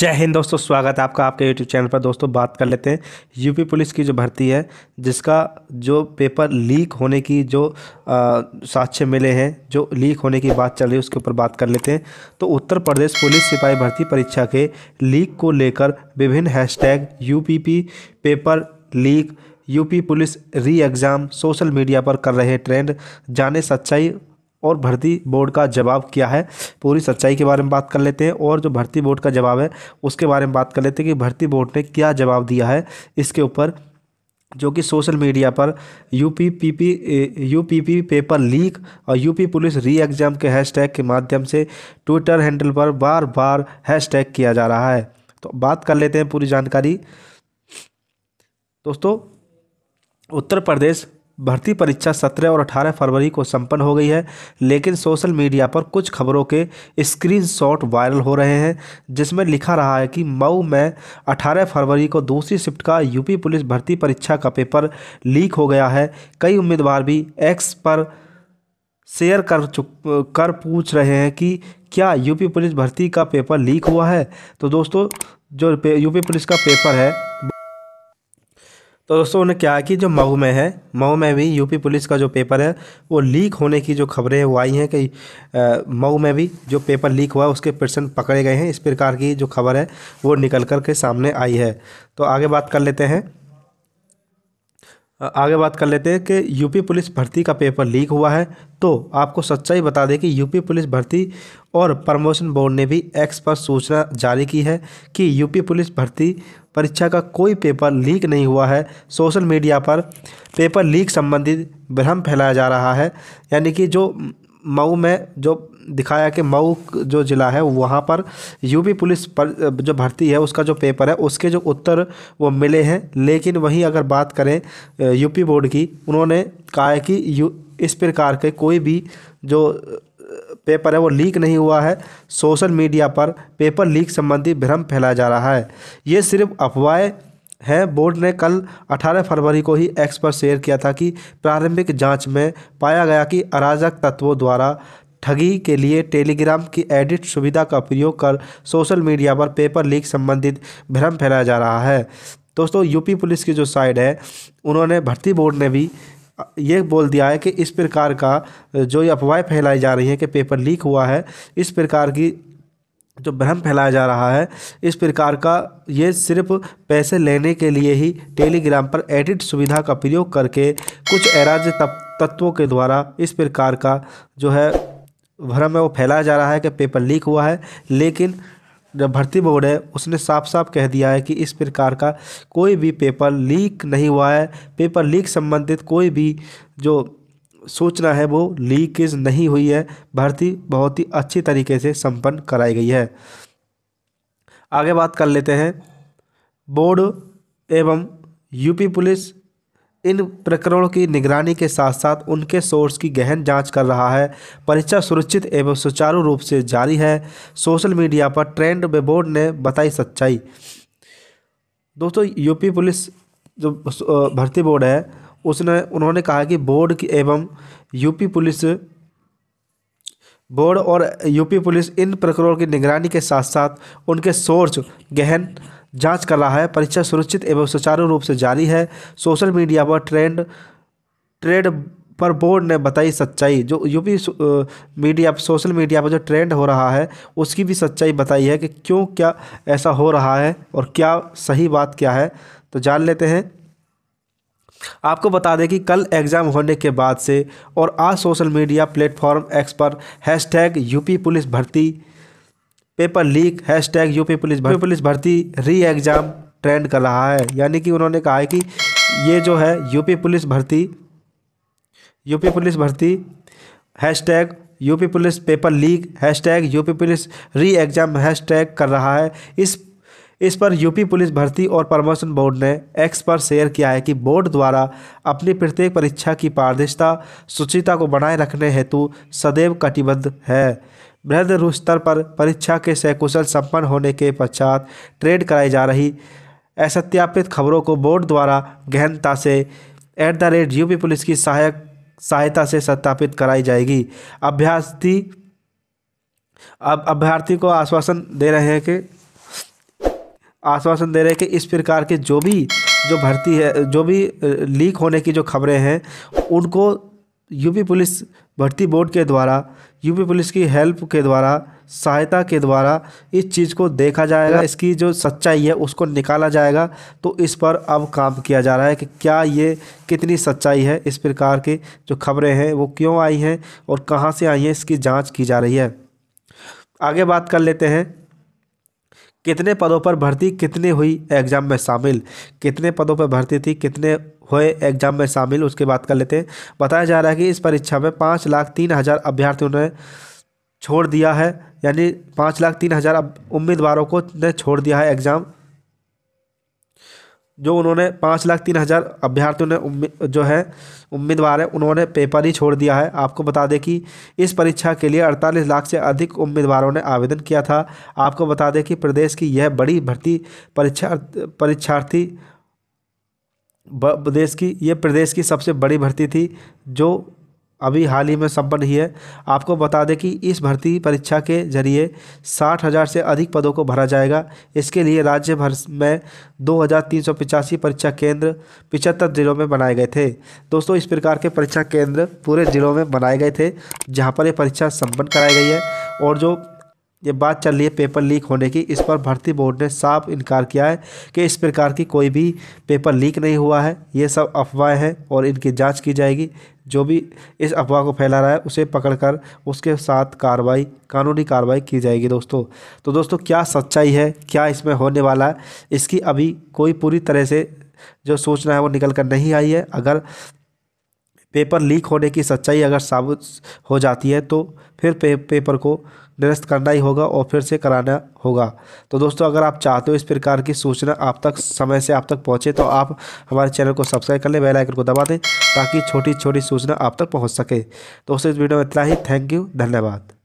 जय हिंद दोस्तों स्वागत है आपका आपके यूट्यूब चैनल पर दोस्तों बात कर लेते हैं यूपी पुलिस की जो भर्ती है जिसका जो पेपर लीक होने की जो साक्ष्य मिले हैं जो लीक होने की बात चल रही है उसके ऊपर बात कर लेते हैं तो उत्तर प्रदेश पुलिस सिपाही भर्ती परीक्षा के लीक को लेकर विभिन्न hashtag UPP paper leak UP police re exam social media पर कर रहे ट्रेंड जाने सच्चाई और भर्ती बोर्ड का जवाब क्या है पूरी सच्चाई के बारे में बात कर लेते हैं और जो भर्ती बोर्ड का जवाब है उसके बारे में बात कर लेते हैं कि भर्ती बोर्ड ने क्या जवाब दिया है इसके ऊपर जो कि सोशल मीडिया पर U P UPP paper leak और यूपी पुलिस री एग्ज़ाम के हैशटैग के माध्यम से ट्विटर हैंडल पर बार बार हैशटैग किया जा रहा है तो बात कर लेते हैं पूरी जानकारी दोस्तों उत्तर प्रदेश भर्ती परीक्षा 17 और 18 फरवरी को संपन्न हो गई है लेकिन सोशल मीडिया पर कुछ खबरों के स्क्रीनशॉट वायरल हो रहे हैं जिसमें लिखा रहा है कि मऊ में 18 फरवरी को दूसरी शिफ्ट का यूपी पुलिस भर्ती परीक्षा का पेपर लीक हो गया है कई उम्मीदवार भी एक्स पर शेयर कर चुक कर पूछ रहे हैं कि क्या यूपी पुलिस भर्ती का पेपर लीक हुआ है तो दोस्तों जो यूपी पुलिस का पेपर है तो दोस्तों उन्होंने क्या कि जो मऊ में है मऊ में भी यूपी पुलिस का जो पेपर है वो लीक होने की जो खबरें हैं वो आई हैं कि मऊ में भी जो पेपर लीक हुआ उसके पर्सन पकड़े गए हैं इस प्रकार की जो खबर है वो निकल कर के सामने आई है तो आगे बात कर लेते हैं आगे बात कर लेते हैं कि यूपी पुलिस भर्ती का पेपर लीक हुआ है तो आपको सच्चाई बता दें कि यूपी पुलिस भर्ती और प्रमोशन बोर्ड ने भी एक्स पर सूचना जारी की है कि यूपी पुलिस भर्ती परीक्षा का कोई पेपर लीक नहीं हुआ है सोशल मीडिया पर पेपर लीक संबंधित भ्रम फैलाया जा रहा है यानी कि जो मऊ में जो दिखाया कि मऊ जो ज़िला है वहाँ पर यूपी पुलिस पर जो भर्ती है उसका जो पेपर है उसके जो उत्तर वो मिले हैं लेकिन वहीं अगर बात करें यूपी बोर्ड की उन्होंने कहा है कि यू इस प्रकार के कोई भी जो पेपर है वो लीक नहीं हुआ है सोशल मीडिया पर पेपर लीक संबंधी भ्रम फैलाया जा रहा है ये सिर्फ अफवाहें हैं बोर्ड ने कल 18 फरवरी को ही एक्स पर शेयर किया था कि प्रारंभिक जांच में पाया गया कि अराजक तत्वों द्वारा ठगी के लिए टेलीग्राम की एडिट सुविधा का प्रयोग कर सोशल मीडिया पर पेपर लीक संबंधित भ्रम फैलाया जा रहा है दोस्तों यूपी पुलिस की जो साइड है उन्होंने भर्ती बोर्ड ने भी ये बोल दिया है कि इस प्रकार का जो ये अफवाह फैलाई जा रही है कि पेपर लीक हुआ है इस प्रकार की जो भ्रम फैलाया जा रहा है इस प्रकार का ये सिर्फ पैसे लेने के लिए ही टेलीग्राम पर एडिट सुविधा का प्रयोग करके कुछ अराज्य तत्वों के द्वारा इस प्रकार का जो है भ्रम है वो फैलाया जा रहा है कि पेपर लीक हुआ है लेकिन जो भर्ती बोर्ड है उसने साफ साफ कह दिया है कि इस प्रकार का कोई भी पेपर लीक नहीं हुआ है पेपर लीक संबंधित कोई भी जो सूचना है वो लीकेज नहीं हुई है भर्ती बहुत ही अच्छी तरीके से संपन्न कराई गई है आगे बात कर लेते हैं बोर्ड एवं यूपी पुलिस इन प्रकरणों की निगरानी के साथ साथ उनके सोर्स की गहन जांच कर रहा है परीक्षा सुरक्षित एवं सुचारू रूप से जारी है सोशल मीडिया पर ट्रेंड में बोर्ड ने बताई सच्चाई दोस्तों यूपी पुलिस जो भर्ती बोर्ड है उसने उन्होंने कहा कि बोर्ड की एवं यूपी पुलिस बोर्ड और यूपी पुलिस इन प्रकरणों की निगरानी के साथ साथ उनके सोर्स गहन जांच कर रहा है परीक्षा सुरक्षित एवं सुचारू रूप से जारी है सोशल मीडिया पर ट्रेंड ट्रेड पर बोर्ड ने बताई सच्चाई जो यूपी मीडिया सोशल मीडिया पर जो ट्रेंड हो रहा है उसकी भी सच्चाई बताई है कि क्यों क्या ऐसा हो रहा है और क्या सही बात क्या है तो जान लेते हैं आपको बता दें कि कल एग्ज़ाम होने के बाद से और आज सोशल मीडिया प्लेटफॉर्म एक्स पर टैग यूपी पुलिस भर्ती paper leak hash tag UP police भर्ती पुलिस भर्ती री एग्ज़ाम ट्रेंड कर रहा है यानी कि उन्होंने कहा है कि ये जो है यूपी पुलिस भर्ती यूपी पुलिस भर्ती hash tag UP police paper leak hash tag UP police re exam hash tag कर रहा है इस इस पर यूपी पुलिस भर्ती और प्रमोशन बोर्ड ने एक्स पर शेयर किया है कि बोर्ड द्वारा अपनी प्रत्येक परीक्षा की पारदर्शिता सुचिता को बनाए रखने हेतु सदैव कटिबद्ध है वृहद स्तर पर परीक्षा के सकुशल संपन्न होने के पश्चात ट्रेड कराई जा रही असत्यापित खबरों को बोर्ड द्वारा गहनता से at the rate UP police की सहायक सहायता से सत्यापित कराई जाएगी अभ्यार्थी अब अभ्यर्थी को आश्वासन दे रहे हैं कि आश्वासन दे रहे हैं कि इस प्रकार के जो भी जो भर्ती है जो भी लीक होने की जो खबरें हैं उनको यूपी पुलिस भर्ती बोर्ड के द्वारा यूपी पुलिस की हेल्प के द्वारा सहायता के द्वारा इस चीज़ को देखा जाएगा इसकी जो सच्चाई है उसको निकाला जाएगा तो इस पर अब काम किया जा रहा है कि क्या ये कितनी सच्चाई है इस प्रकार की जो खबरें हैं वो क्यों आई हैं और कहाँ से आई हैं इसकी जाँच की जा रही है आगे बात कर लेते हैं कितने पदों पर भर्ती कितने हुई एग्ज़ाम में शामिल कितने पदों पर भर्ती थी कितने हुए एग्जाम में शामिल उसके बात कर लेते हैं बताया जा रहा है कि इस परीक्षा में पाँच लाख तीन हज़ार अभ्यर्थियों ने छोड़ दिया है यानी पाँच लाख तीन हज़ार उम्मीदवारों को ने छोड़ दिया है एग्ज़ाम जो उन्होंने पाँच लाख तीन हज़ार अभ्यर्थियों ने उम्मीद जो है उम्मीदवार है उन्होंने पेपर ही छोड़ दिया है आपको बता दें कि इस परीक्षा के लिए अड़तालीस लाख से अधिक उम्मीदवारों ने आवेदन किया था आपको बता दें कि प्रदेश की यह बड़ी भर्ती परीक्षा परीक्षार्थी प्रदेश की यह प्रदेश की सबसे बड़ी भर्ती थी जो अभी हाल ही में संपन्न हुई है आपको बता दें कि इस भर्ती परीक्षा के जरिए साठ हज़ार से अधिक पदों को भरा जाएगा इसके लिए राज्य भर में दो हज़ार तीन सौ पिचासी परीक्षा केंद्र पिचहत्तर जिलों में बनाए गए थे दोस्तों इस प्रकार के परीक्षा केंद्र पूरे जिलों में बनाए गए थे जहाँ पर ये परीक्षा संपन्न कराई गई है और जो ये बात चल रही है पेपर लीक होने की इस पर भर्ती बोर्ड ने साफ इनकार किया है कि इस प्रकार की कोई भी पेपर लीक नहीं हुआ है ये सब अफवाहें हैं और इनकी जांच की जाएगी जो भी इस अफवाह को फैला रहा है उसे पकड़कर उसके साथ कार्रवाई कानूनी कार्रवाई की जाएगी दोस्तों तो दोस्तों क्या सच्चाई है क्या इसमें होने वाला है इसकी अभी कोई पूरी तरह से जो सूचना है वो निकल कर नहीं आई है अगर पेपर लीक होने की सच्चाई अगर साबित हो जाती है तो फिर पे, पेपर को निरस्त करना ही होगा और फिर से कराना होगा तो दोस्तों अगर आप चाहते हो इस प्रकार की सूचना आप तक समय से आप तक पहुंचे तो आप हमारे चैनल को सब्सक्राइब कर लें बेल आइकन को दबा दें ताकि छोटी छोटी सूचना आप तक पहुँच सके दोस्तों इस वीडियो में इतना ही थैंक यू धन्यवाद